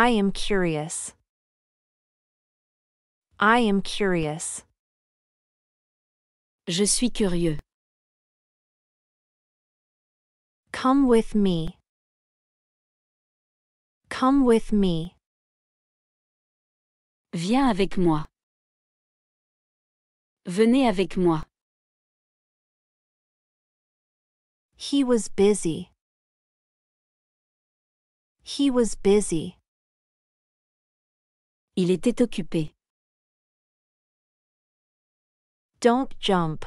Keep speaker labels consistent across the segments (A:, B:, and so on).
A: I am curious. I am curious. Je suis curieux. Come with me. Come with me. Viens avec moi. Venez avec moi. He was busy. He was busy. Il était occupé. Don't jump.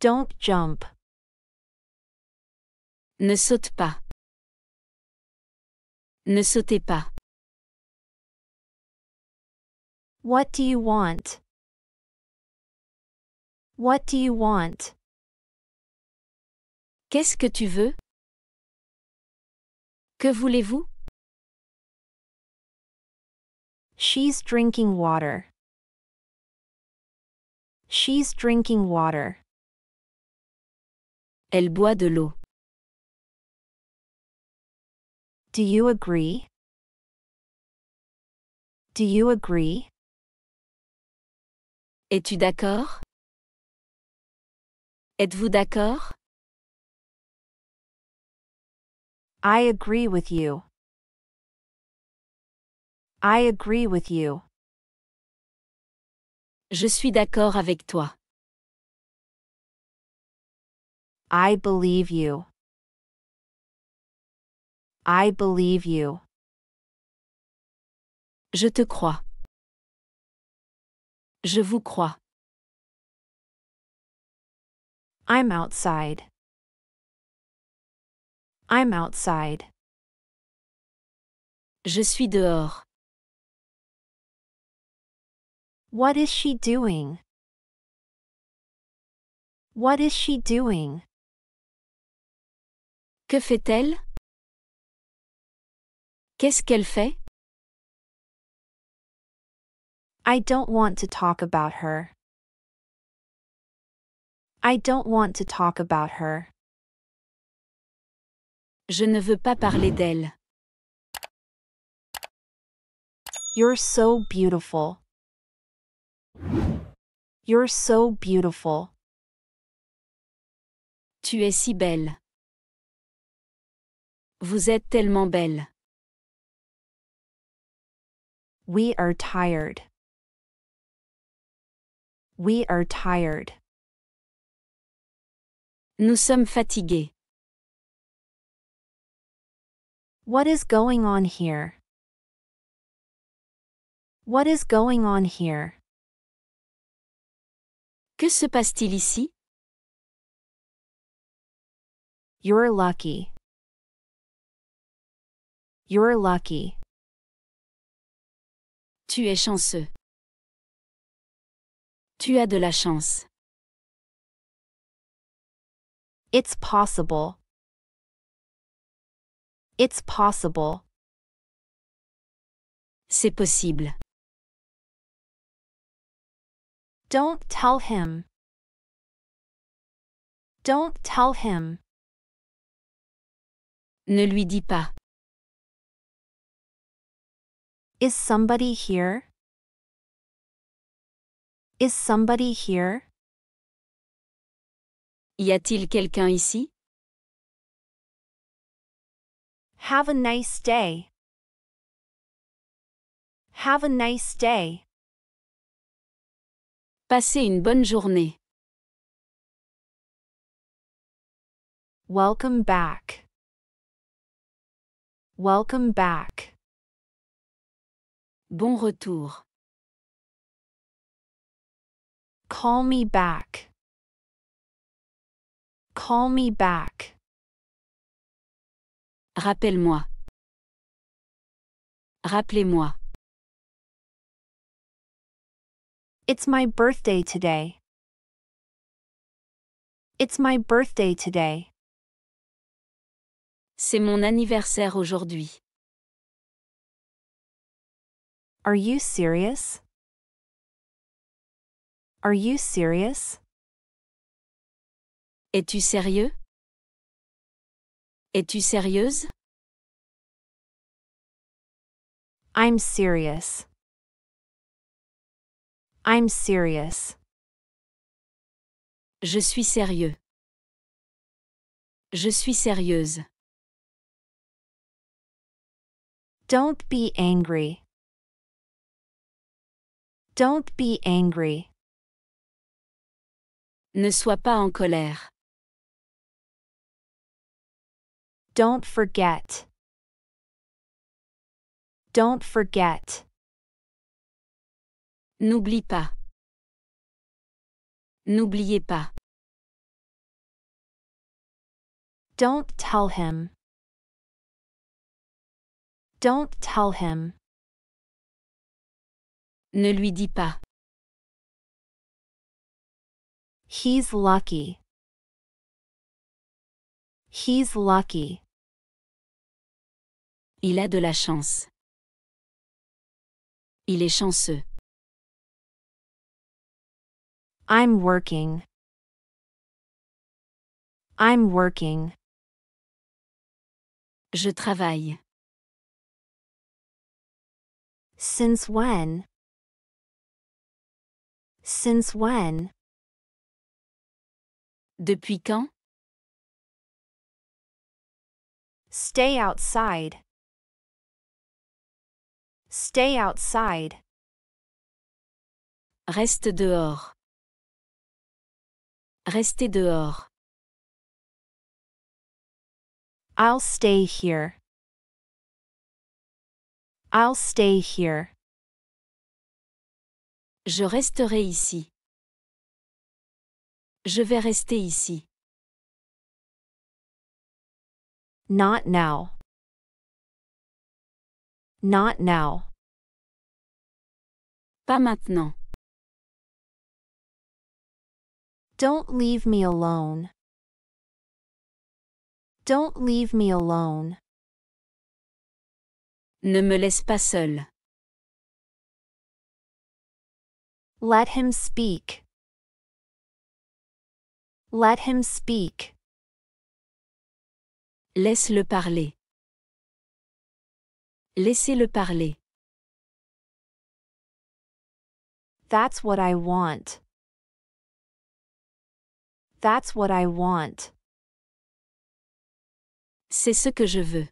A: Don't jump. Ne saute pas. Ne sautez pas. What do you want? What do you want? Qu'est-ce que tu veux? Que voulez-vous? She's drinking water. She's drinking water. Elle boit de l'eau. Do you agree? Do you agree? Es-tu d'accord? Êtes-vous d'accord? I agree with you. I agree with you. Je suis d'accord avec toi. I believe you. I believe you. Je te crois. Je vous crois. I'm outside. I'm outside. Je suis dehors. What is she doing? What is she doing? Que fait-elle? Qu'est-ce qu'elle fait? I don't want to talk about her. I don't want to talk about her. Je ne veux pas parler d'elle. You're so beautiful. You're so beautiful. Tu es si belle. Vous êtes tellement belle. We are tired. We are tired. Nous sommes fatigués. What is going on here? What is going on here? Que se passe-t-il ici? You're lucky. You're lucky. Tu es chanceux. Tu as de la chance. It's possible. It's possible. C'est possible. Don't tell him. Don't tell him. Ne lui dis pas. Is somebody here? Is somebody here? Y a-t-il quelqu'un ici? Have a nice day. Have a nice day. Passez une bonne journée. Welcome back. Welcome back. Bon retour. Call me back. Call me back. Rappelle-moi. Rappelez-moi. It's my birthday today. It's my birthday today. C'est mon anniversaire aujourd'hui. Are you serious? Are you serious? Es-tu sérieux? Es-tu sérieuse? I'm serious. I'm serious. Je suis sérieux. Je suis sérieuse. Don't be angry. Don't be angry. Ne sois pas en colère. Don't forget. Don't forget. N'oublie pas. N'oubliez pas. Don't tell him. Don't tell him. Ne lui dis pas. He's lucky. He's lucky. Il a de la chance. Il est chanceux. I'm working. I'm working. Je travaille. Since when? Since when? Depuis quand? Stay outside. Stay outside. Reste dehors. Restez dehors. I'll stay here. I'll stay here. Je resterai ici. Je vais rester ici. Not now. Not now. Pas maintenant. Don't leave me alone. Don't leave me alone. Ne me laisse pas seul. Let him speak. Let him speak. Laisse-le parler. Laissez-le parler. That's what I want. That's what I want. C'est ce que je veux.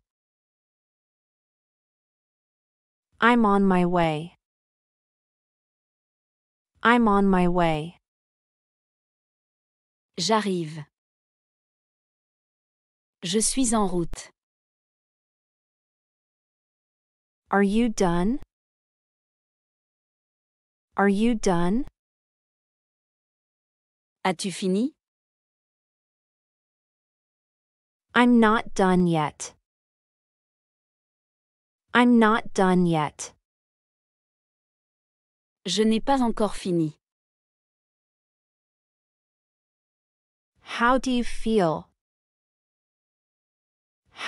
A: I'm on my way. I'm on my way. J'arrive. Je suis en route. Are you done? Are you done? As-tu fini? I'm not done yet. I'm not done yet. Je n'ai pas encore fini. How do you feel?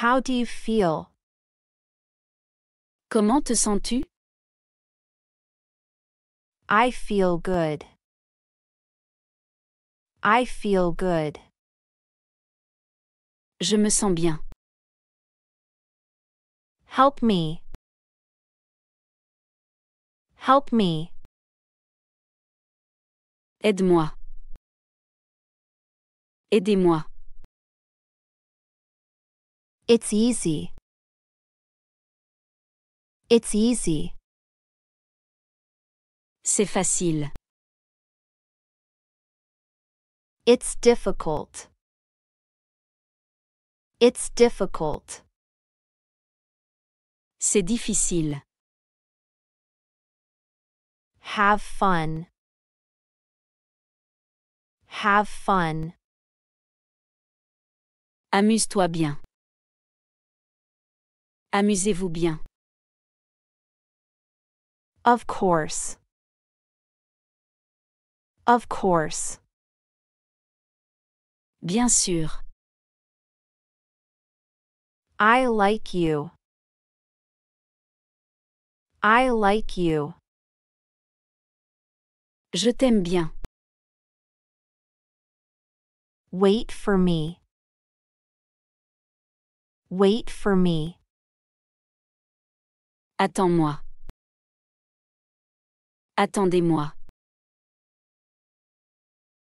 A: How do you feel? Comment te sens-tu? I feel good. I feel good. Je me sens bien. Help me. Help me. Aide-moi. Aidez-moi. It's easy. It's easy. C'est facile. It's difficult. It's difficult. C'est difficile. Have fun. Have fun. Amuse-toi bien. Amusez-vous bien. Of course. Of course. Bien sûr. I like you. I like you. Je t'aime bien. Wait for me. Wait for me. Attends-moi. Attendez-moi.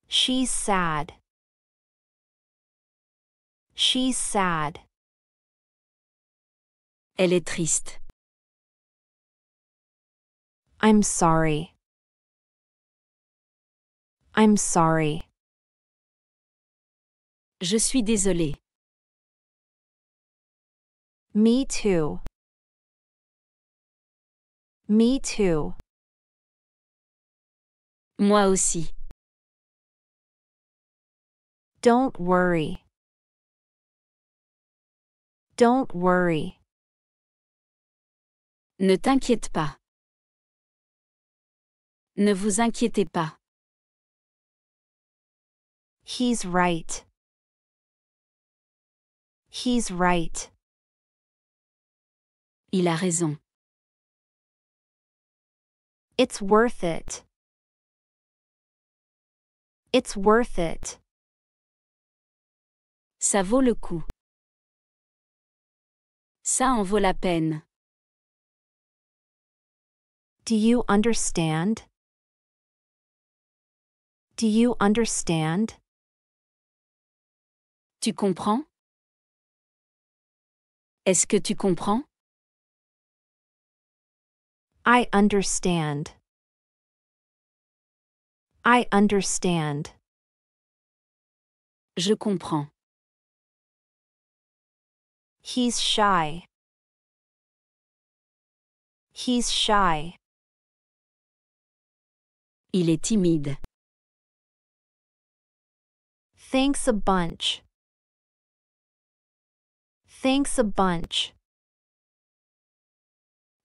A: She's sad. She's sad. Elle est triste. I'm sorry. I'm sorry. Je suis désolée. Me too. Me too. Moi aussi. Don't worry. Don't worry. Ne t'inquiète pas. Ne vous inquiétez pas. He's right. He's right. Il a raison. It's worth it. It's worth it. Ça vaut le coup. Ça en vaut la peine. Do you understand? Do you understand? Tu comprends? Est-ce que tu comprends? I understand. I understand. Je comprends. He's shy. He's shy. Il est timide. Thanks a bunch. Thanks a bunch.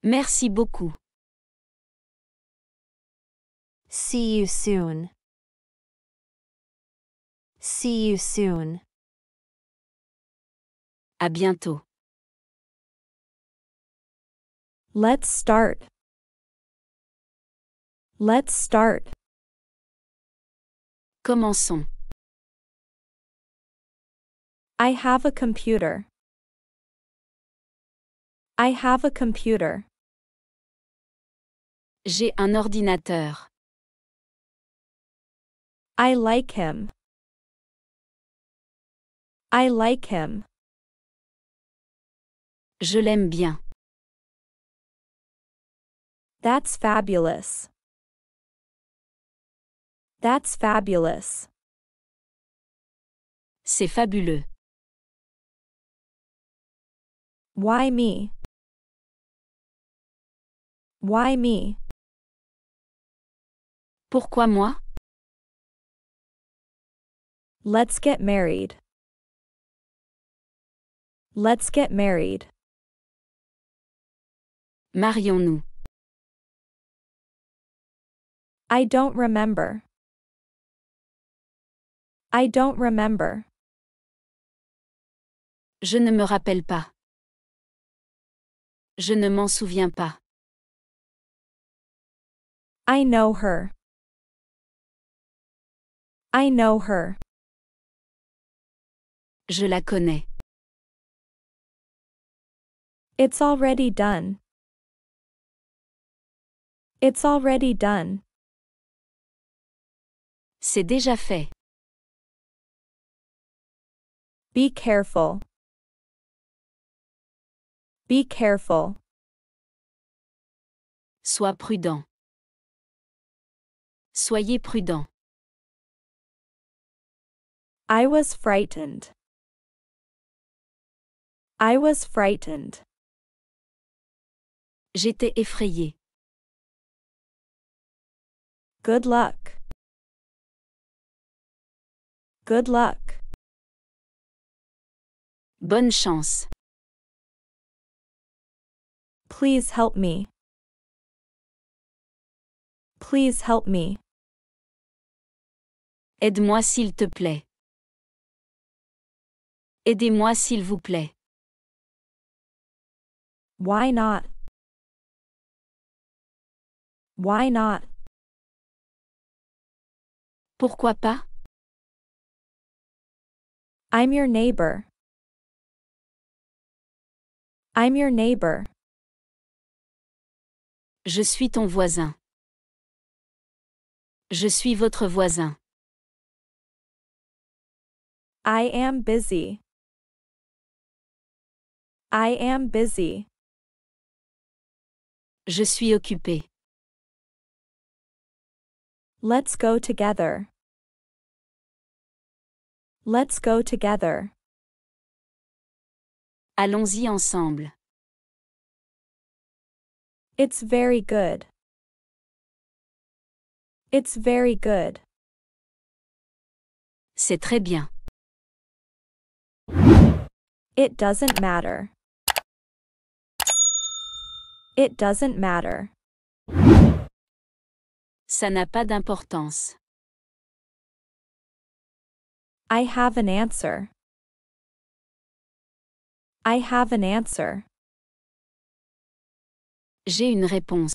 A: Merci beaucoup. See you soon. See you soon. À bientôt. Let's start. Let's start. Commençons. I have a computer. I have a computer. J'ai un ordinateur. I like him. I like him. Je l'aime bien. That's fabulous. That's fabulous. C'est fabuleux. Why me? Why me? Pourquoi moi? Let's get married. Let's get married. Marions-nous. I don't remember. I don't remember. Je ne me rappelle pas. Je ne m'en souviens pas. I know her. I know her. Je la connais. It's already done. It's already done. C'est déjà fait. Be careful. Be careful. Sois prudent. Soyez prudent. I was frightened. I was frightened. J'étais effrayé. Good luck. Good luck. Bonne chance. Please help me. Please help me. Aide-moi s'il te plaît. Aidez-moi s'il vous plaît. Why not? Why not? Pourquoi pas? I'm your neighbor. I'm your neighbor. Je suis ton voisin. Je suis votre voisin. I am busy. I am busy. Je suis occupé. Let's go together. Let's go together. Allons-y ensemble. It's very good. It's very good. C'est très bien. It doesn't matter. It doesn't matter. Ça n'a pas d'importance. I have an answer. I have an answer. J'ai une réponse.